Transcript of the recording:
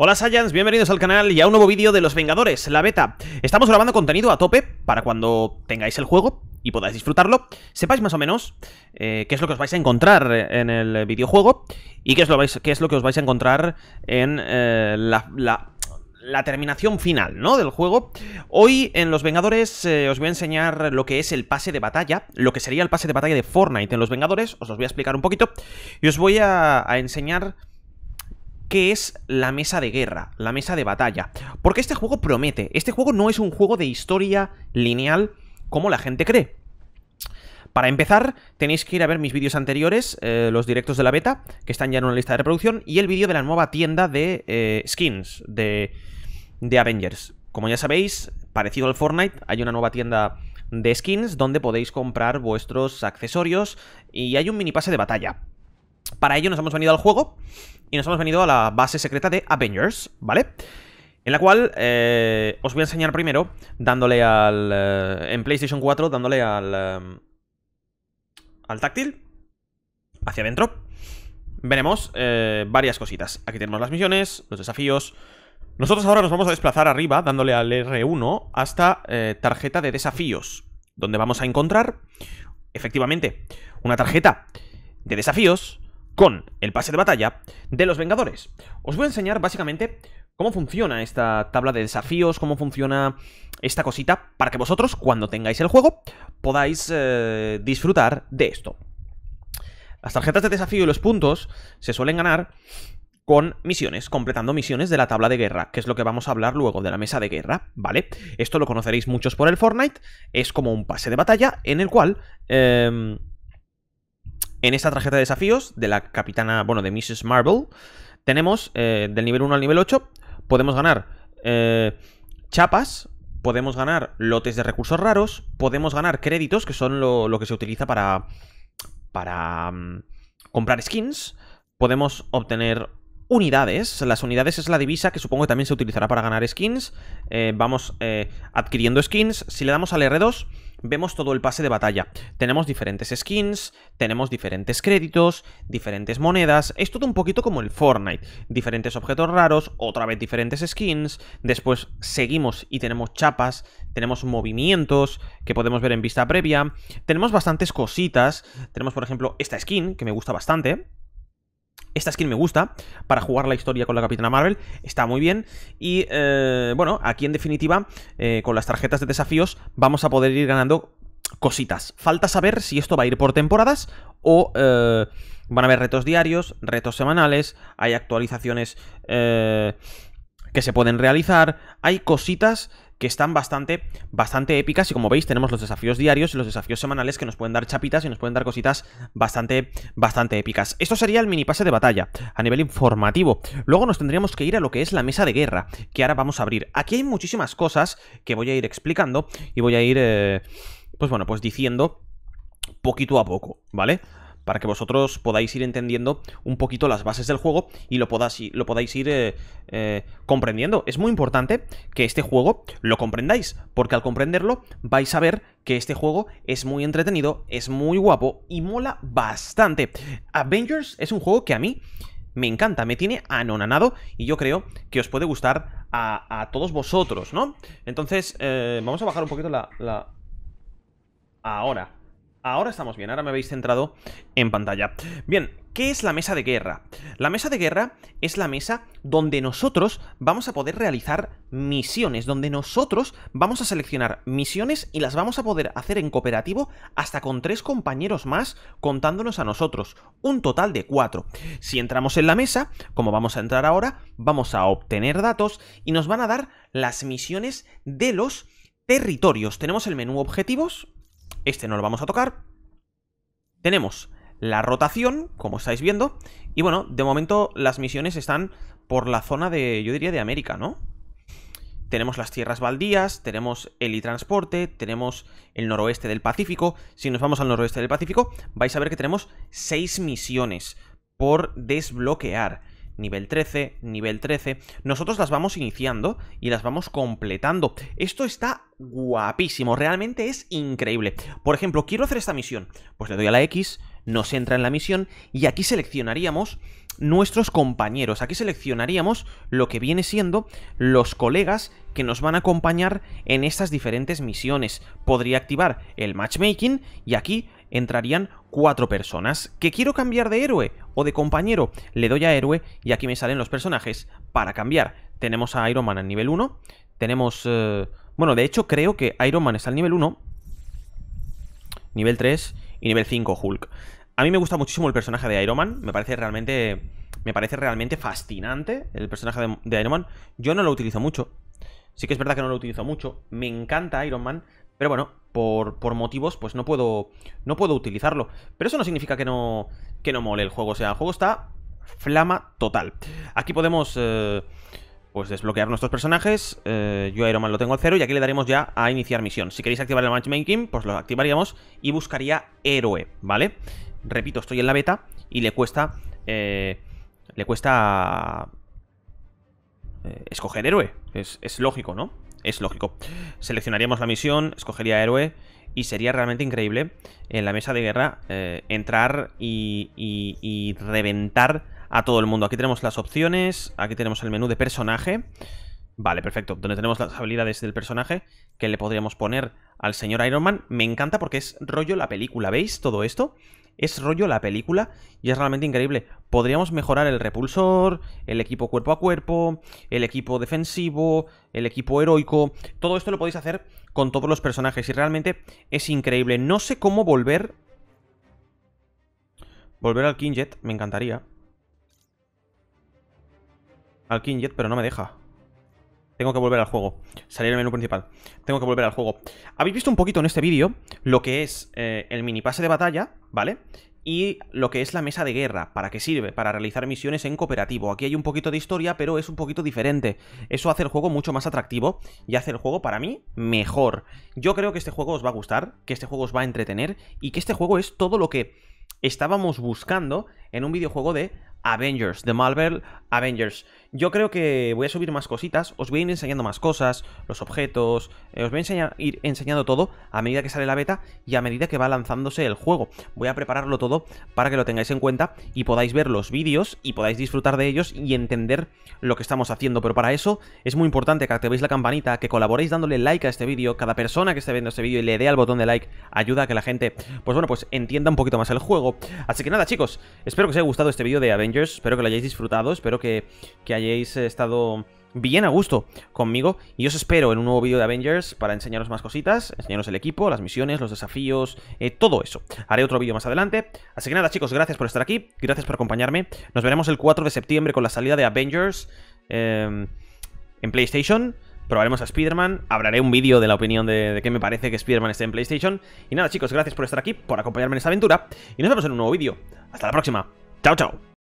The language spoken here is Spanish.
Hola Saiyans, bienvenidos al canal y a un nuevo vídeo de Los Vengadores, la beta. Estamos grabando contenido a tope para cuando tengáis el juego y podáis disfrutarlo, sepáis más o menos eh, qué es lo que os vais a encontrar en el videojuego y qué es lo, es lo que os vais a encontrar en eh, la, terminación final ¿no? del juego. Hoy en Los Vengadores eh, os voy a enseñar lo que es el pase de batalla, lo que sería el pase de batalla de Fortnite en Los Vengadores, os los voy a explicar un poquito y os voy a enseñar que es la mesa de guerra, la mesa de batalla. Porque este juego promete, este juego no es un juego de historia lineal como la gente cree. Para empezar, tenéis que ir a ver mis vídeos anteriores, eh, los directos de la beta, que están ya en una lista de reproducción, y el vídeo de la nueva tienda de eh, skins de, de Avengers. Como ya sabéis, parecido al Fortnite, hay una nueva tienda de skins donde podéis comprar vuestros accesorios y hay un mini pase de batalla. Para ello nos hemos venido al juego y nos hemos venido a la base secreta de Avengers, ¿vale? En la cual eh, os voy a enseñar primero, dándole al... Eh, en PlayStation 4, dándole al... Eh, al táctil, hacia adentro, veremos varias cositas. Aquí tenemos las misiones, los desafíos... Nosotros ahora nos vamos a desplazar arriba, dándole al R1 hasta tarjeta de desafíos, donde vamos a encontrar, efectivamente, una tarjeta de desafíos con el pase de batalla de los Vengadores. Os voy a enseñar básicamente cómo funciona esta tabla de desafíos, cómo funciona esta cosita, para que vosotros, cuando tengáis el juego, podáis eh, disfrutar de esto. Las tarjetas de desafío y los puntos se suelen ganar con misiones, completando misiones de la tabla de guerra, que es lo que vamos a hablar luego de la mesa de guerra, ¿vale? Esto lo conoceréis muchos por el Fortnite, es como un pase de batalla en el cual... Em, en esta tarjeta de desafíos de la capitana, bueno, de Mrs. Marvel, tenemos eh, del nivel 1 al nivel 8, podemos ganar eh, chapas, podemos ganar lotes de recursos raros, podemos ganar créditos, que son lo, que se utiliza para, para mm, comprar skins, podemos obtener unidades. Las unidades es la divisa que supongo que también se utilizará para ganar skins. Eh, vamos adquiriendo skins. Si le damos al R2, vemos todo el pase de batalla. Tenemos diferentes skins, tenemos diferentes créditos, diferentes monedas, es todo un poquito como el Fortnite. Diferentes objetos raros, otra vez diferentes skins, después seguimos y tenemos chapas, tenemos movimientos que podemos ver en vista previa, tenemos bastantes cositas, tenemos por ejemplo esta skin que me gusta bastante, esta skin me gusta para jugar la historia con la Capitana Marvel, está muy bien. Y eh, bueno, aquí en definitiva, eh, con las tarjetas de desafíos, vamos a poder ir ganando cositas. Falta saber si esto va a ir por temporadas o eh, van a haber retos diarios, retos semanales, hay actualizaciones que se pueden realizar, hay cositas que están bastante, bastante épicas y como veis tenemos los desafíos diarios y los desafíos semanales que nos pueden dar chapitas y nos pueden dar cositas bastante, bastante épicas. Esto sería el mini pase de batalla a nivel informativo. Luego nos tendríamos que ir a lo que es la mesa de guerra, que ahora vamos a abrir. Aquí hay muchísimas cosas que voy a ir explicando y voy a ir, eh, pues bueno, pues diciendo poquito a poco, ¿vale? para que vosotros podáis ir entendiendo un poquito las bases del juego y lo, podáis, lo podáis ir eh, eh, comprendiendo. Es muy importante que este juego lo comprendáis, porque al comprenderlo vais a ver que este juego es muy entretenido, es muy guapo y mola bastante. Avengers es un juego que a mí me encanta, me tiene anonanado y yo creo que os puede gustar a, todos vosotros, ¿no? Entonces, eh, vamos a bajar un poquito la... la... Ahora, Ahora estamos bien, ahora me habéis centrado en pantalla. Bien, ¿qué es la mesa de guerra? La mesa de guerra es la mesa donde nosotros vamos a poder realizar misiones, donde nosotros vamos a seleccionar misiones y las vamos a poder hacer en cooperativo hasta con tres compañeros más contándonos a nosotros, un total de cuatro. Si entramos en la mesa, como vamos a entrar ahora, vamos a obtener datos y nos van a dar las misiones de los territorios. Tenemos el menú objetivos, este no lo vamos a tocar. Tenemos la rotación, como estáis viendo. Y bueno, de momento las misiones están por la zona de, yo diría, de América, ¿no? Tenemos las tierras baldías, tenemos el transporte tenemos el noroeste del Pacífico. Si nos vamos al noroeste del Pacífico, vais a ver que tenemos seis misiones por desbloquear nivel 13, nivel 13. Nosotros las vamos iniciando y las vamos completando. Esto está guapísimo, realmente es increíble. Por ejemplo, quiero hacer esta misión. Pues le doy a la X, nos entra en la misión y aquí seleccionaríamos nuestros compañeros. Aquí seleccionaríamos lo que viene siendo los colegas que nos van a acompañar en estas diferentes misiones. Podría activar el matchmaking y aquí entrarían cuatro personas. ¿Que quiero cambiar de héroe o de compañero? Le doy a héroe y aquí me salen los personajes para cambiar. Tenemos a Iron Man al nivel 1. Tenemos... Eh, bueno, de hecho creo que Iron Man está al nivel 1. Nivel 3 y nivel 5 Hulk. A mí me gusta muchísimo el personaje de Iron Man. Me parece realmente... Me parece realmente fascinante el personaje de, de Iron Man. Yo no lo utilizo mucho. Sí que es verdad que no lo utilizo mucho. Me encanta Iron Man, pero bueno, por, motivos, pues no puedo, no puedo utilizarlo. Pero eso no significa que no, que no mole el juego. O sea, el juego está flama total. Aquí podemos... Eh, pues desbloquear nuestros personajes. Eh, yo yo Iron Man lo tengo al cero y aquí le daremos ya a iniciar misión. Si queréis activar el matchmaking, pues lo activaríamos y buscaría héroe, ¿vale? Repito, estoy en la beta y le cuesta... Eh, le cuesta... escoger héroe. es lógico, ¿no? es lógico. Seleccionaríamos la misión, escogería héroe y sería realmente increíble en la mesa de guerra eh, entrar y, y, y, reventar a todo el mundo. Aquí tenemos las opciones, aquí tenemos el menú de personaje. Vale, perfecto, donde tenemos las habilidades del personaje que le podríamos poner al señor Iron Man. Me encanta porque es rollo la película, ¿veis todo esto? es rollo la película y es realmente increíble. Podríamos mejorar el repulsor, el equipo cuerpo a cuerpo, el equipo defensivo, el equipo heroico. Todo esto lo podéis hacer con todos los personajes y realmente es increíble. No sé cómo volver... Volver al Jet, me encantaría. Al Jet, pero no me deja. Tengo que volver al juego. Salir el menú principal. Tengo que volver al juego. Habéis visto un poquito en este vídeo lo que es eh, el mini pase de batalla, ¿vale? Y lo que es la mesa de guerra. ¿Para qué sirve? Para realizar misiones en cooperativo. Aquí hay un poquito de historia, pero es un poquito diferente. Eso hace el juego mucho más atractivo y hace el juego, para mí, mejor. Yo creo que este juego os va a gustar, que este juego os va a entretener y que este juego es todo lo que estábamos buscando en un videojuego de Avengers, de Marvel Avengers. Yo creo que voy a subir más cositas, os voy a ir enseñando más cosas, los objetos, eh, os voy a ir enseñando todo a medida que sale la beta y a medida que va lanzándose el juego. Voy a prepararlo todo para que lo tengáis en cuenta y podáis ver los vídeos y podáis disfrutar de ellos y entender lo que estamos haciendo. Pero para eso es muy importante que activéis la campanita, que colaboréis dándole like a este vídeo, cada persona que esté viendo este vídeo y le dé al botón de like ayuda a que la gente, pues bueno, pues entienda un poquito más el juego. Así que nada chicos, espero que os haya gustado este vídeo de Avengers, espero que lo hayáis disfrutado, espero que, que hayáis estado bien a gusto conmigo y os espero en un nuevo vídeo de Avengers para enseñaros más cositas, enseñaros el equipo, las misiones, los desafíos, eh, todo eso. Haré otro vídeo más adelante. Así que nada chicos, gracias por estar aquí, gracias por acompañarme. Nos veremos el 4 de septiembre con la salida de Avengers em, en PlayStation. Probaremos a Spider-Man, hablaré un vídeo de la opinión de, qué me parece que Spider-Man esté en PlayStation. Y nada chicos, gracias por estar aquí, por acompañarme en esta aventura y nos vemos en un nuevo vídeo. Hasta la próxima. Chao, chao.